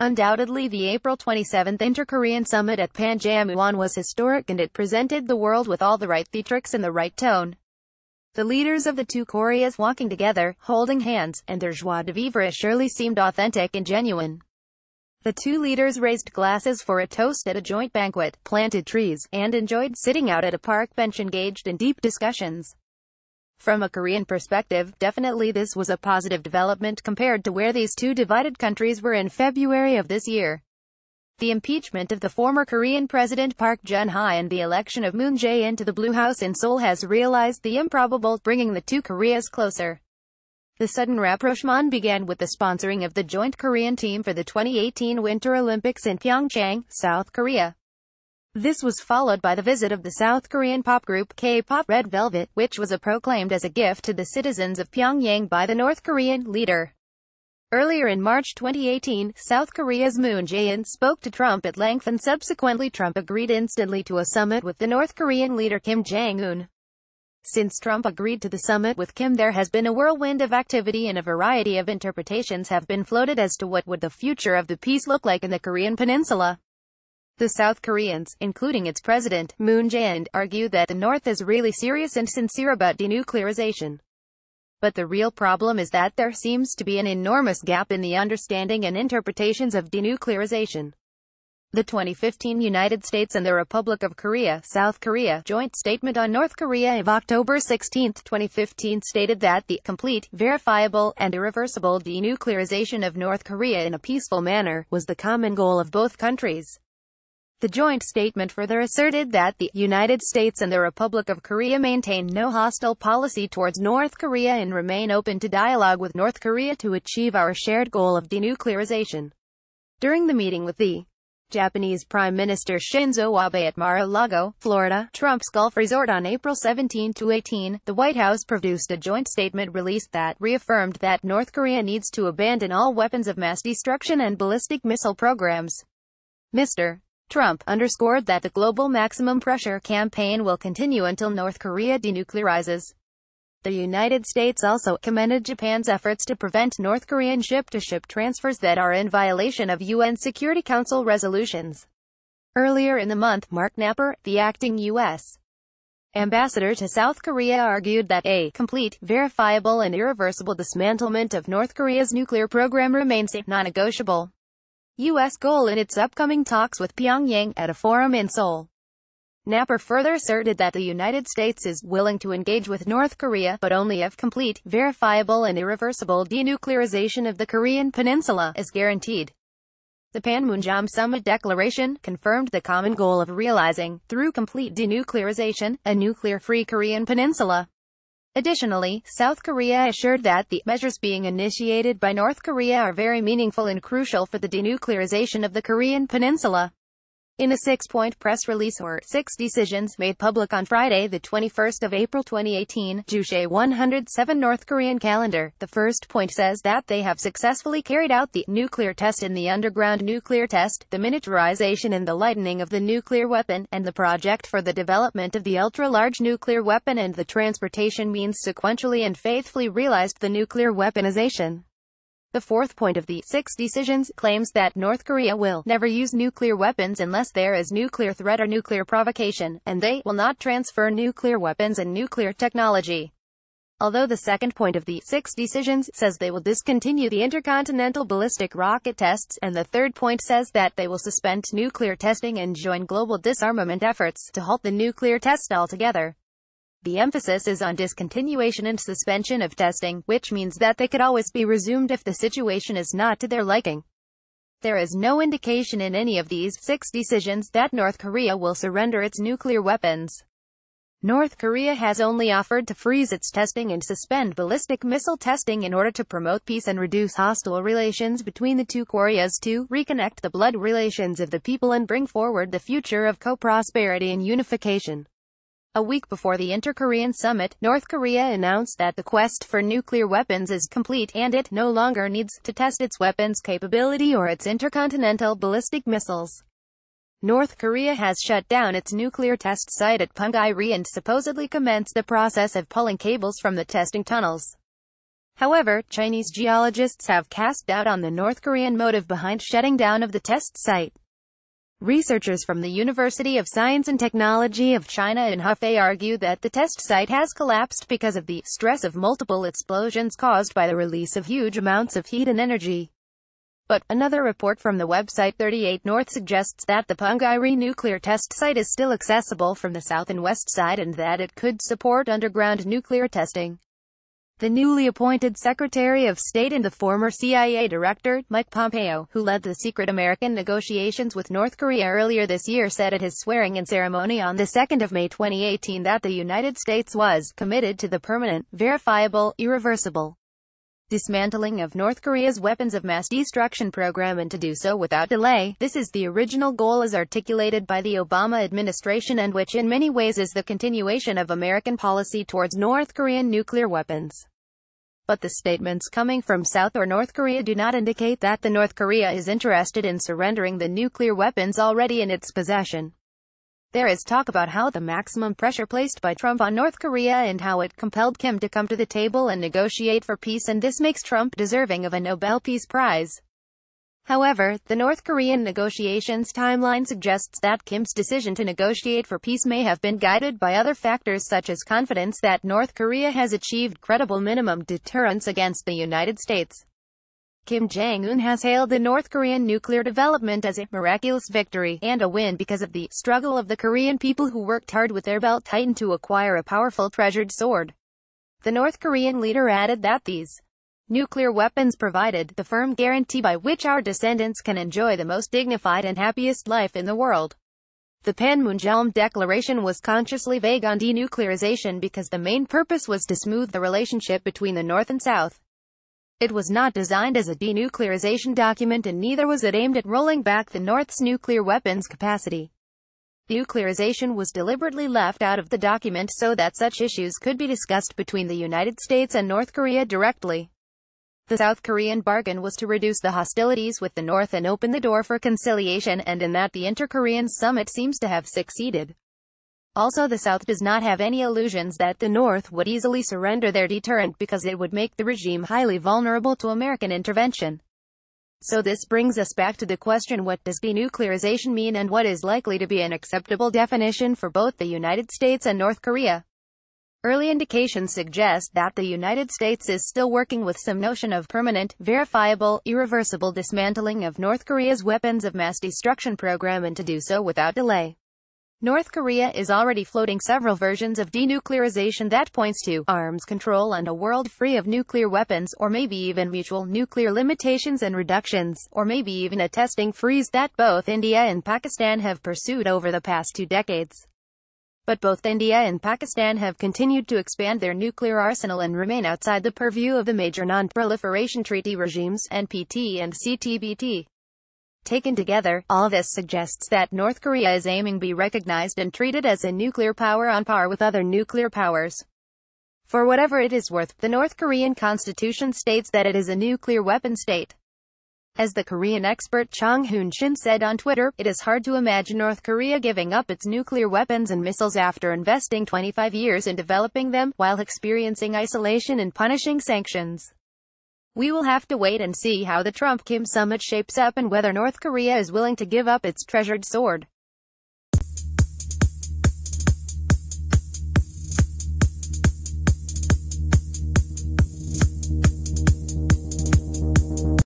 Undoubtedly the April 27th Inter-Korean Summit at Panjamuan was historic and it presented the world with all the right theatrics and the right tone. The leaders of the two Koreas walking together, holding hands, and their joie de vivre surely seemed authentic and genuine. The two leaders raised glasses for a toast at a joint banquet, planted trees, and enjoyed sitting out at a park bench engaged in deep discussions. From a Korean perspective, definitely this was a positive development compared to where these two divided countries were in February of this year. The impeachment of the former Korean President Park Geun-hye and the election of Moon Jae-in to the Blue House in Seoul has realized the improbable, bringing the two Koreas closer. The sudden rapprochement began with the sponsoring of the joint Korean team for the 2018 Winter Olympics in Pyeongchang, South Korea. This was followed by the visit of the South Korean pop group K-pop Red Velvet, which was proclaimed as a gift to the citizens of Pyongyang by the North Korean leader. Earlier in March 2018, South Korea's Moon Jae-in spoke to Trump at length and subsequently Trump agreed instantly to a summit with the North Korean leader Kim Jong-un. Since Trump agreed to the summit with Kim there has been a whirlwind of activity and a variety of interpretations have been floated as to what would the future of the peace look like in the Korean peninsula. The South Koreans, including its president, Moon Jae-in, argue that the North is really serious and sincere about denuclearization. But the real problem is that there seems to be an enormous gap in the understanding and interpretations of denuclearization. The 2015 United States and the Republic of Korea, South Korea, joint statement on North Korea of October 16, 2015 stated that the complete, verifiable, and irreversible denuclearization of North Korea in a peaceful manner was the common goal of both countries. The joint statement further asserted that the United States and the Republic of Korea maintain no hostile policy towards North Korea and remain open to dialogue with North Korea to achieve our shared goal of denuclearization. During the meeting with the Japanese Prime Minister Shinzo Abe at Mar-a-Lago, Florida, Trump's Gulf Resort on April 17 to 18, the White House produced a joint statement released that reaffirmed that North Korea needs to abandon all weapons of mass destruction and ballistic missile programs. Mr. Trump underscored that the global maximum pressure campaign will continue until North Korea denuclearizes. The United States also commended Japan's efforts to prevent North Korean ship-to-ship -ship transfers that are in violation of UN Security Council resolutions. Earlier in the month, Mark Napper, the acting U.S. Ambassador to South Korea argued that a complete, verifiable and irreversible dismantlement of North Korea's nuclear program remains non-negotiable. U.S. goal in its upcoming talks with Pyongyang at a forum in Seoul. Napper further asserted that the United States is willing to engage with North Korea, but only if complete, verifiable and irreversible denuclearization of the Korean peninsula is guaranteed. The Panmunjom Summit Declaration confirmed the common goal of realizing, through complete denuclearization, a nuclear-free Korean peninsula. Additionally, South Korea assured that the measures being initiated by North Korea are very meaningful and crucial for the denuclearization of the Korean peninsula. In a six-point press release or six decisions made public on Friday, the 21st of April 2018, Juche 107 North Korean calendar, the first point says that they have successfully carried out the nuclear test in the underground nuclear test, the miniaturization and the lightening of the nuclear weapon, and the project for the development of the ultra-large nuclear weapon and the transportation means sequentially and faithfully realized the nuclear weaponization. The fourth point of the six decisions claims that North Korea will never use nuclear weapons unless there is nuclear threat or nuclear provocation, and they will not transfer nuclear weapons and nuclear technology. Although the second point of the six decisions says they will discontinue the intercontinental ballistic rocket tests, and the third point says that they will suspend nuclear testing and join global disarmament efforts to halt the nuclear test altogether the emphasis is on discontinuation and suspension of testing, which means that they could always be resumed if the situation is not to their liking. There is no indication in any of these six decisions that North Korea will surrender its nuclear weapons. North Korea has only offered to freeze its testing and suspend ballistic missile testing in order to promote peace and reduce hostile relations between the two Koreas to reconnect the blood relations of the people and bring forward the future of co-prosperity and unification. A week before the Inter-Korean summit, North Korea announced that the quest for nuclear weapons is complete and it no longer needs to test its weapons capability or its intercontinental ballistic missiles. North Korea has shut down its nuclear test site at Punggye-ri and supposedly commenced the process of pulling cables from the testing tunnels. However, Chinese geologists have cast doubt on the North Korean motive behind shutting down of the test site. Researchers from the University of Science and Technology of China in Hefei argue that the test site has collapsed because of the stress of multiple explosions caused by the release of huge amounts of heat and energy. But, another report from the website 38 North suggests that the Punggye nuclear test site is still accessible from the south and west side and that it could support underground nuclear testing. The newly appointed Secretary of State and the former CIA Director, Mike Pompeo, who led the secret American negotiations with North Korea earlier this year said at his swearing-in ceremony on 2 May 2018 that the United States was committed to the permanent, verifiable, irreversible, dismantling of North Korea's weapons of mass destruction program and to do so without delay. This is the original goal as articulated by the Obama administration and which in many ways is the continuation of American policy towards North Korean nuclear weapons. But the statements coming from South or North Korea do not indicate that the North Korea is interested in surrendering the nuclear weapons already in its possession. There is talk about how the maximum pressure placed by Trump on North Korea and how it compelled Kim to come to the table and negotiate for peace and this makes Trump deserving of a Nobel Peace Prize. However, the North Korean negotiations timeline suggests that Kim's decision to negotiate for peace may have been guided by other factors such as confidence that North Korea has achieved credible minimum deterrence against the United States. Kim Jong-un has hailed the North Korean nuclear development as a miraculous victory and a win because of the struggle of the Korean people who worked hard with their belt tightened to acquire a powerful treasured sword. The North Korean leader added that these nuclear weapons provided the firm guarantee by which our descendants can enjoy the most dignified and happiest life in the world. The Panmunjom Declaration was consciously vague on denuclearization because the main purpose was to smooth the relationship between the North and South. It was not designed as a denuclearization document and neither was it aimed at rolling back the North's nuclear weapons capacity. Nuclearization was deliberately left out of the document so that such issues could be discussed between the United States and North Korea directly. The South Korean bargain was to reduce the hostilities with the North and open the door for conciliation and in that the inter-Korean summit seems to have succeeded. Also the South does not have any illusions that the North would easily surrender their deterrent because it would make the regime highly vulnerable to American intervention. So this brings us back to the question what does denuclearization mean and what is likely to be an acceptable definition for both the United States and North Korea. Early indications suggest that the United States is still working with some notion of permanent, verifiable, irreversible dismantling of North Korea's weapons of mass destruction program and to do so without delay. North Korea is already floating several versions of denuclearization that points to arms control and a world free of nuclear weapons or maybe even mutual nuclear limitations and reductions, or maybe even a testing freeze that both India and Pakistan have pursued over the past two decades. But both India and Pakistan have continued to expand their nuclear arsenal and remain outside the purview of the major non-proliferation treaty regimes, NPT and CTBT. Taken together, all this suggests that North Korea is aiming to be recognized and treated as a nuclear power on par with other nuclear powers. For whatever it is worth, the North Korean constitution states that it is a nuclear weapon state. As the Korean expert Chang Hoon Shin said on Twitter, it is hard to imagine North Korea giving up its nuclear weapons and missiles after investing 25 years in developing them, while experiencing isolation and punishing sanctions. We will have to wait and see how the Trump-Kim summit shapes up and whether North Korea is willing to give up its treasured sword.